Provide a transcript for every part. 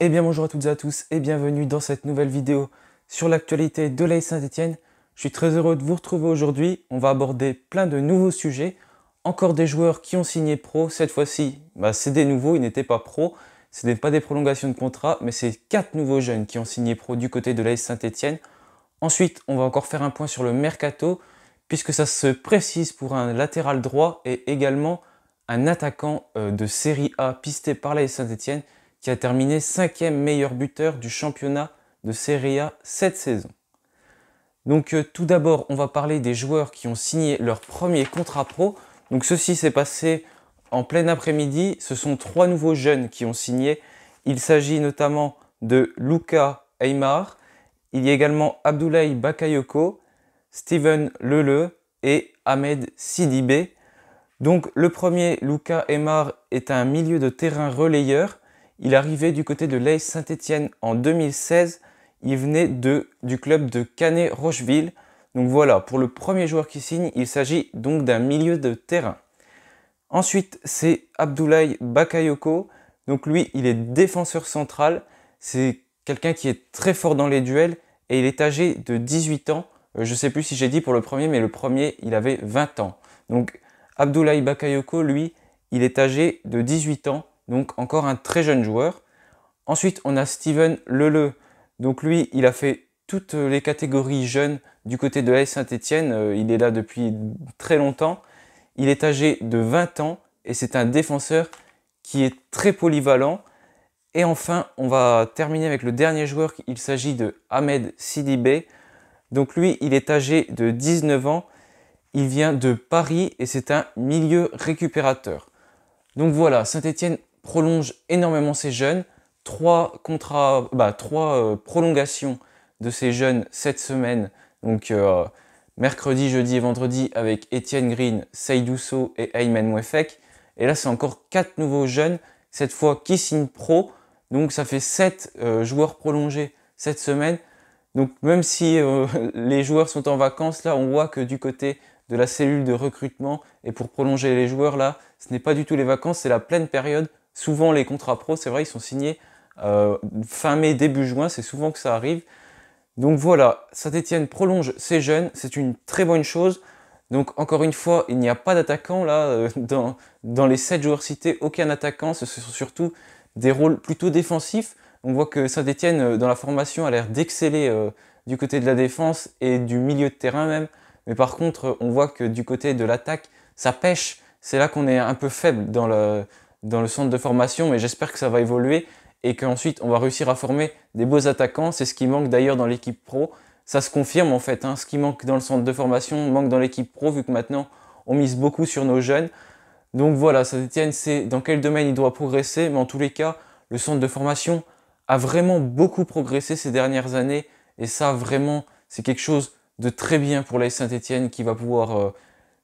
Eh bien bonjour à toutes et à tous et bienvenue dans cette nouvelle vidéo sur l'actualité de l'AS Saint-Etienne. Je suis très heureux de vous retrouver aujourd'hui. On va aborder plein de nouveaux sujets. Encore des joueurs qui ont signé pro. Cette fois-ci, bah, c'est des nouveaux, ils n'étaient pas pro. Ce n'est pas des prolongations de contrat, mais c'est quatre nouveaux jeunes qui ont signé pro du côté de l'AS Saint-Etienne. Ensuite, on va encore faire un point sur le mercato, puisque ça se précise pour un latéral droit et également un attaquant euh, de série A pisté par l'AS Saint-Etienne qui a terminé cinquième meilleur buteur du championnat de Serie A cette saison. Donc euh, tout d'abord, on va parler des joueurs qui ont signé leur premier contrat pro. Donc ceci s'est passé en plein après-midi. Ce sont trois nouveaux jeunes qui ont signé. Il s'agit notamment de Luca Aymar. Il y a également Abdoulaye Bakayoko, Steven Lele et Ahmed Sidibé. Donc le premier, Luca Aymar, est un milieu de terrain relayeur il arrivait du côté de l'AS Saint-Etienne en 2016. Il venait de, du club de Canet-Rocheville. Donc voilà, pour le premier joueur qui signe, il s'agit donc d'un milieu de terrain. Ensuite, c'est Abdoulaye Bakayoko. Donc lui, il est défenseur central. C'est quelqu'un qui est très fort dans les duels et il est âgé de 18 ans. Euh, je ne sais plus si j'ai dit pour le premier, mais le premier, il avait 20 ans. Donc Abdoulaye Bakayoko, lui, il est âgé de 18 ans donc encore un très jeune joueur. Ensuite, on a Steven Leleu. Donc lui, il a fait toutes les catégories jeunes du côté de la Saint-Étienne. Euh, il est là depuis très longtemps. Il est âgé de 20 ans et c'est un défenseur qui est très polyvalent. Et enfin, on va terminer avec le dernier joueur. Il s'agit de Ahmed Sidibé. Donc lui, il est âgé de 19 ans. Il vient de Paris et c'est un milieu récupérateur. Donc voilà, saint etienne prolonge énormément ces jeunes. Trois, contrats, bah, trois euh, prolongations de ces jeunes cette semaine. Donc euh, mercredi, jeudi et vendredi avec Étienne Green, sou et Ayman Wefek. Et là, c'est encore quatre nouveaux jeunes, cette fois qui pro. Donc ça fait sept euh, joueurs prolongés cette semaine. Donc même si les joueurs sont en vacances, là on voit que du côté de la cellule de recrutement et pour prolonger les joueurs, là ce n'est pas du tout les vacances, c'est la pleine période. Souvent, les contrats pro, c'est vrai, ils sont signés euh, fin mai, début juin, c'est souvent que ça arrive. Donc voilà, Saint-Etienne prolonge ses jeunes, c'est une très bonne chose. Donc encore une fois, il n'y a pas d'attaquant là, euh, dans, dans, les 7 joueurs cités, aucun attaquant, ce sont surtout des rôles plutôt défensifs. On voit que Saint-Etienne, euh, dans la formation, a l'air d'exceller du côté de la défense et du milieu de terrain même. Mais par contre, on voit que du côté de l'attaque, ça pêche. C'est là qu'on est un peu faible dans le, dans le centre de formation, mais j'espère que ça va évoluer et qu'ensuite on va réussir à former des beaux attaquants. C'est ce qui manque d'ailleurs dans l'équipe pro. Ça se confirme en fait. Hein. Ce qui manque dans le centre de formation manque dans l'équipe pro vu que maintenant on mise beaucoup sur nos jeunes. Donc voilà, Saint-Etienne c'est dans quel domaine il doit progresser, mais en tous les cas, le centre de formation a vraiment beaucoup progressé ces dernières années et ça vraiment c'est quelque chose de très bien pour la Saint-Etienne qui va pouvoir euh,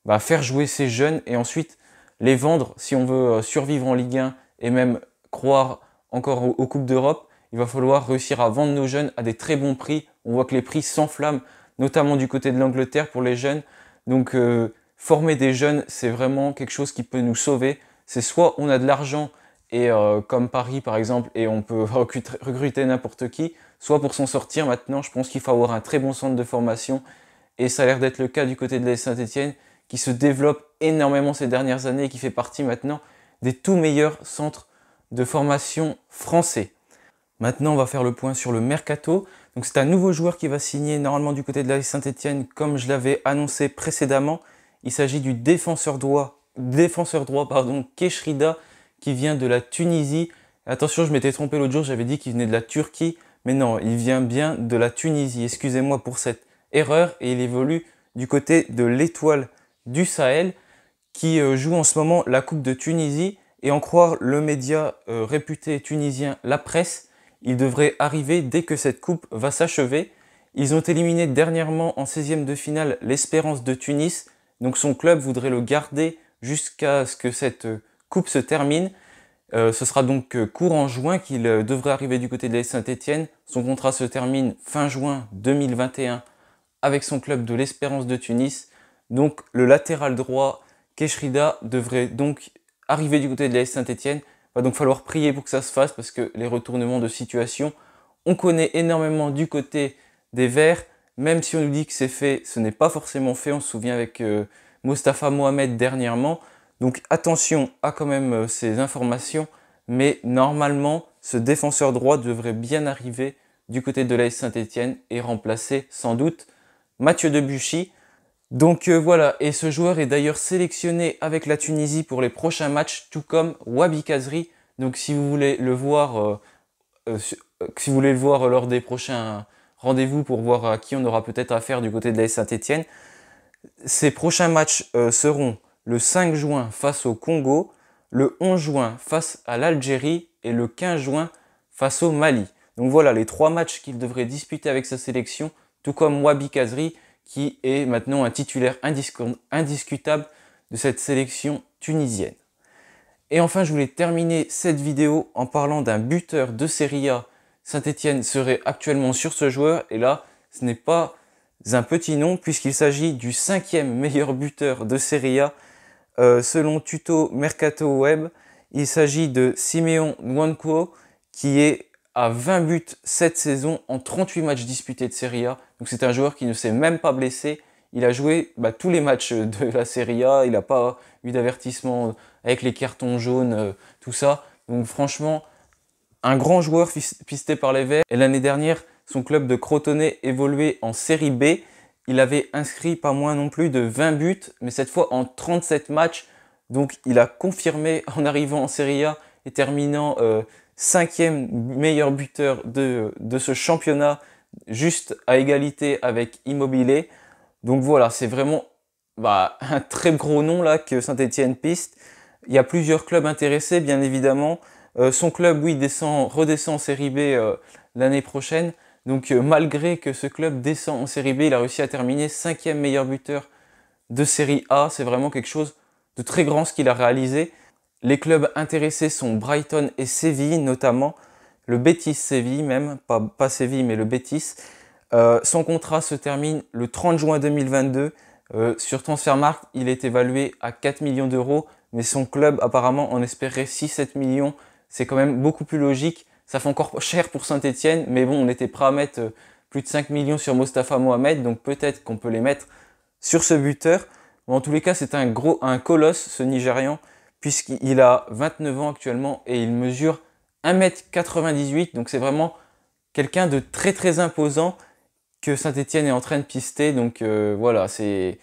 bah, faire jouer ses jeunes et ensuite les vendre si on veut euh, survivre en Ligue 1 et même croire encore aux, Coupes d'Europe. Il va falloir réussir à vendre nos jeunes à des très bons prix. On voit que les prix s'enflamment, notamment du côté de l'Angleterre pour les jeunes. Donc euh, former des jeunes, c'est vraiment quelque chose qui peut nous sauver. C'est soit on a de l'argent et euh, comme Paris par exemple et on peut recruter n'importe qui, soit pour s'en sortir maintenant, je pense qu'il faut avoir un très bon centre de formation et ça a l'air d'être le cas du côté de la Saint-Etienne qui se développe énormément ces dernières années et qui fait partie maintenant des tout meilleurs centres de formation français. Maintenant, on va faire le point sur le mercato. Donc, c'est un nouveau joueur qui va signer normalement du côté de la saint étienne comme je l'avais annoncé précédemment. Il s'agit du défenseur droit, défenseur droit pardon, Keshrida, qui vient de la Tunisie. Attention, je m'étais trompé l'autre jour, j'avais dit qu'il venait de la Turquie, mais non, il vient bien de la Tunisie. Excusez-moi pour cette erreur et il évolue du côté de l'Étoile du Sahel qui euh, joue en ce moment la Coupe de Tunisie et en croire le média euh, réputé tunisien La Presse, il devrait arriver dès que cette coupe va s'achever. Ils ont éliminé dernièrement en 16e de finale l'Espérance de Tunis, donc son club voudrait le garder jusqu'à ce que cette euh, coupe se termine. ce sera donc courant juin qu'il devrait arriver du côté de Saint-Étienne. Son contrat se termine fin juin 2021 avec son club de l'Espérance de Tunis. Donc le latéral droit Keshrida devrait donc arriver du côté de la Saint-Etienne. Va donc falloir prier pour que ça se fasse parce que les retournements de situation, on connaît énormément du côté des Verts. Même si on nous dit que c'est fait, ce n'est pas forcément fait. On se souvient avec euh, Mostafa Mohamed dernièrement. Donc attention à quand même euh, ces informations. Mais normalement, ce défenseur droit devrait bien arriver du côté de l'AS Saint-Etienne et remplacer sans doute Mathieu Debuchy. Donc euh, voilà, et ce joueur est d'ailleurs sélectionné avec la Tunisie pour les prochains matchs, tout comme Wabi Kazri. Donc si vous voulez le voir, euh, euh, si vous voulez le voir lors des prochains rendez-vous pour voir à qui on aura peut-être affaire du côté de la Saint-Etienne, ces prochains matchs seront le 5 juin face au Congo, le 11 juin face à l'Algérie et le 15 juin face au Mali. Donc voilà les trois matchs qu'il devrait disputer avec sa sélection, tout comme Wabi Kazri, qui est maintenant un titulaire indiscutable de cette sélection tunisienne. Et enfin, je voulais terminer cette vidéo en parlant d'un buteur de Serie A. Saint-Etienne serait actuellement sur ce joueur, et là, ce n'est pas un petit nom, puisqu'il s'agit du cinquième meilleur buteur de Serie A, euh, selon Tuto Mercato Web. Il s'agit de Simeon Nwanko, qui est à 20 buts cette saison en 38 matchs disputés de Serie A. Donc c'est un joueur qui ne s'est même pas blessé. Il a joué bah, tous les matchs euh, de la Serie A. Il n'a pas eu d'avertissement euh, avec les cartons jaunes, euh, tout ça. Donc franchement, un grand joueur pisté par les Verts. Et l'année dernière, son club de Crotone évoluait en Série B. Il avait inscrit pas moins non plus de 20 buts, mais cette fois en 37 matchs. Donc il a confirmé en arrivant en série A et terminant cinquième meilleur buteur de, ce championnat, juste à égalité avec Immobilier. Donc voilà, c'est vraiment bah, un très gros nom là que Saint-Etienne piste. Il y a plusieurs clubs intéressés, bien évidemment. Euh, son club, oui, descend, redescend en série B euh, l'année prochaine. Donc euh, malgré que ce club descend en série B, il a réussi à terminer cinquième meilleur buteur de série A. C'est vraiment quelque chose de très grand ce qu'il a réalisé. Les clubs intéressés sont Brighton et Séville notamment, le Betis Séville même, pas, pas Séville mais le Betis. Euh, son contrat se termine le 30 juin 2022. Euh, sur Transfermarkt, il est évalué à 4 millions d'euros, mais son club apparemment en espérait 6-7 millions. C'est quand même beaucoup plus logique. Ça fait encore cher pour Saint-Etienne, mais bon, on était prêt à mettre euh, plus de 5 millions sur Mostafa Mohamed, donc peut-être qu'on peut les mettre sur ce buteur. Mais en tous les cas, c'est un gros, un colosse, ce Nigérian puisqu'il a 29 ans actuellement et il mesure 1m98, donc c'est vraiment quelqu'un de très très imposant que saint étienne est en train de pister. Donc euh, voilà, c'est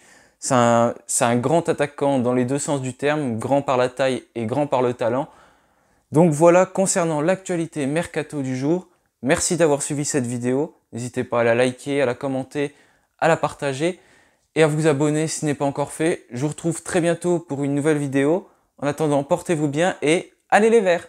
un, un, grand attaquant dans les deux sens du terme, grand par la taille et grand par le talent. Donc voilà, concernant l'actualité mercato du jour, merci d'avoir suivi cette vidéo. N'hésitez pas à la liker, à la commenter, à la partager et à vous abonner si ce n'est pas encore fait. Je vous retrouve très bientôt pour une nouvelle vidéo. En attendant, portez-vous bien et allez les verts